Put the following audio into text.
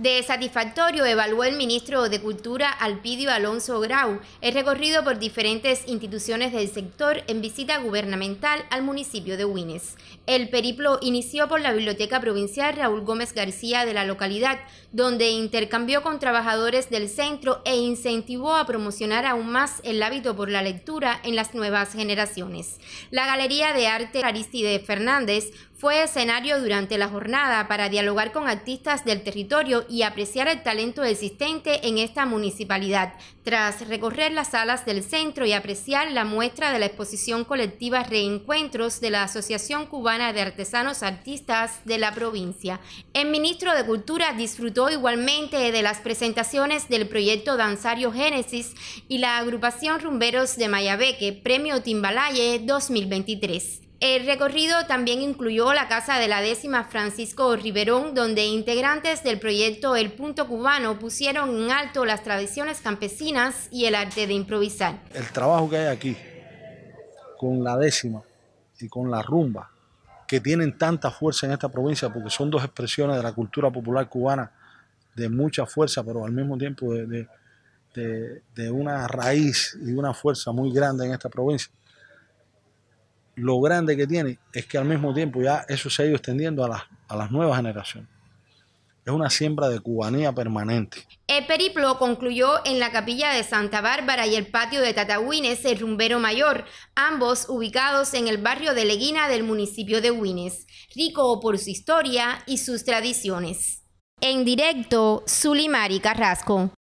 De satisfactorio evaluó el ministro de Cultura Alpidio Alonso Grau el recorrido por diferentes instituciones del sector en visita gubernamental al municipio de Huines. El periplo inició por la Biblioteca Provincial Raúl Gómez García de la localidad, donde intercambió con trabajadores del centro e incentivó a promocionar aún más el hábito por la lectura en las nuevas generaciones. La Galería de Arte Aristide Fernández fue escenario durante la jornada para dialogar con artistas del territorio y apreciar el talento existente en esta municipalidad, tras recorrer las salas del centro y apreciar la muestra de la exposición colectiva Reencuentros de la Asociación Cubana de Artesanos Artistas de la provincia. El ministro de Cultura disfrutó igualmente de las presentaciones del proyecto Danzario Génesis y la agrupación Rumberos de Mayabeque, Premio Timbalaye 2023. El recorrido también incluyó la casa de la décima Francisco Riverón, donde integrantes del proyecto El Punto Cubano pusieron en alto las tradiciones campesinas y el arte de improvisar. El trabajo que hay aquí con la décima y con la rumba, que tienen tanta fuerza en esta provincia, porque son dos expresiones de la cultura popular cubana de mucha fuerza, pero al mismo tiempo de, de una raíz y una fuerza muy grande en esta provincia lo grande que tiene es que al mismo tiempo ya eso se ha ido extendiendo a las, a nuevas generaciones. Es una siembra de cubanía permanente. El periplo concluyó en la capilla de Santa Bárbara y el patio de Tatahuines, el rumbero mayor, ambos ubicados en el barrio de Leguina del municipio de Huines, rico por su historia y sus tradiciones. En directo, Zulimari Carrasco.